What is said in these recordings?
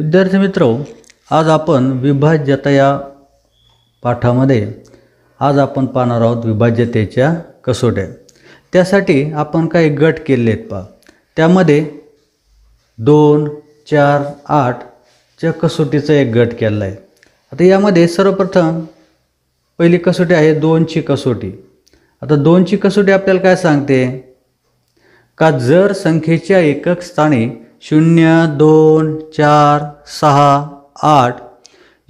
विद्यार्थी मित्रो आज आपण विभाज्यता या पाठामध्ये आज आपण पाहणार आहोत विभाज्यतेच्या कसोट्या त्यासाठी आपण काही गट केले आहेत पहा त्यामध्ये दोन चार आठच्या कसोटीचा एक गट केला आहे आता यामध्ये सर्वप्रथम पहिली कसोटी आहे दोनची कसोटी आता दोनची कसोटी आपल्याला काय सांगते का जर संख्येच्या एकक स्थानी शून्य दोन चार सहा आठ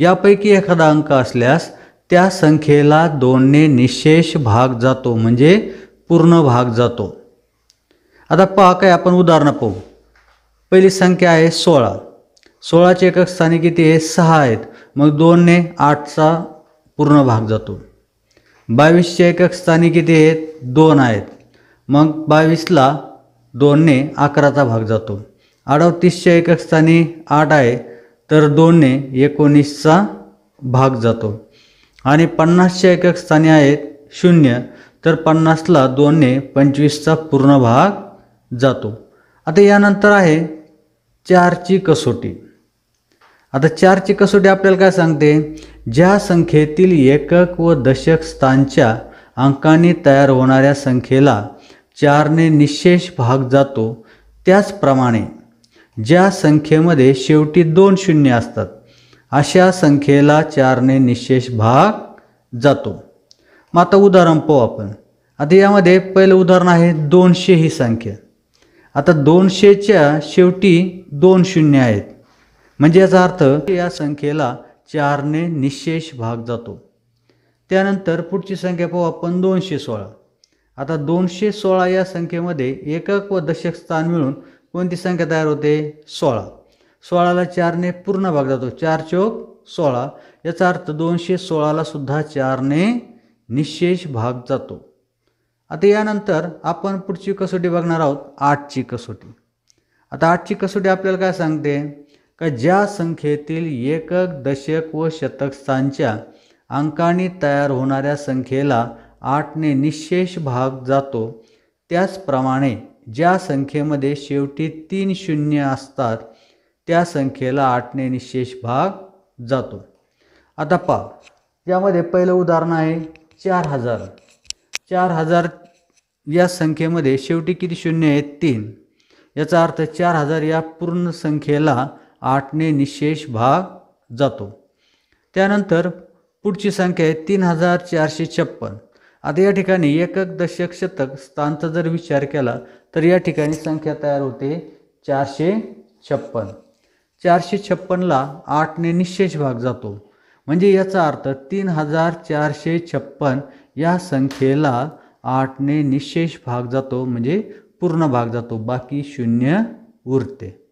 यापैकी एखादा अंक असल्यास त्या संख्येला दोनने निशेष भाग जातो म्हणजे पूर्ण भाग जातो आता पहा काय आपण उदाहरणं पाहू पहिली संख्या आहे सोळा सोळाचे एकक स्थाने किती आहे सहा आहेत मग दोनने आठचा पूर्ण भाग जातो बावीसचे एकक स्थाने किती आहेत दोन आहेत मग बावीसला दोनने अकराचा भाग जातो अडतीसच्या एकक स्थानी आठ आहे तर दोनने एकोणीसचा भाग जातो आणि पन्नासच्या एकक स्थानी आहेत शून्य तर पन्नासला दोनने पंचवीसचा पूर्ण भाग जातो आता यानंतर आहे चारची कसोटी आता चारची कसोटी आपल्याला काय सांगते ज्या संख्येतील एकक व दशक स्थानच्या अंकांनी तयार होणाऱ्या संख्येला चारने निशेष भाग जातो त्याचप्रमाणे ज्या संख्येमध्ये शेवटी दोन शून्य असतात अशा संख्येला चारने निशेष भाग जातो मग आता उदाहरण पाहू आपण आता यामध्ये पहिलं उदाहरण आहे दोनशे ही संख्या आता दोनशेच्या शेवटी दोन शून्य आहेत म्हणजे याचा अर्थ या संख्येला चारने निशेष भाग जातो त्यानंतर पुढची संख्या पाहू आपण दोनशे सोळा आता दोनशे सोळा या संख्येमध्ये एकक व दशक स्थान मिळून कोणती संख्या तयार होते सोळा सोळाला चारने पूर्ण भाग जातो चार चौक सोळा याचा अर्थ दोनशे सोळाला सुद्धा चारने निशेष भाग जातो आता यानंतर आपण पुढची कसोटी बघणार आहोत आठची कसोटी आता आठची कसोटी आपल्याला काय सांगते का ज्या संख्येतील एकक दशक व शतक स्थानच्या अंकाने तयार होणाऱ्या संख्येला आठने निशेष भाग जातो त्याचप्रमाणे ज्या संख्येमध्ये शेवटी तीन शून्य असतात त्या संख्येला आठने निशेष भाग जातो आता पा यामध्ये पहिलं उदाहरण आहे चार हजार चार हजार या संख्येमध्ये शेवटी किती शून्य आहेत तीन याचा अर्थ चार हजार या पूर्ण संख्येला आठने निशेष भाग जातो त्यानंतर पुढची संख्या आहे तीन हजार चारशे छप्पन आता या ठिकाणी एकक दशक शतक स्थानचा जर विचार केला तर या ठिकाणी संख्या तयार होते चारशे छप्पन चारशे छप्पनला आठने निशेष भाग जातो म्हणजे याचा अर्थ तीन हजार चारशे छप्पन या संख्येला आठने निशेष भाग जातो म्हणजे पूर्ण भाग जातो बाकी शून्य उरते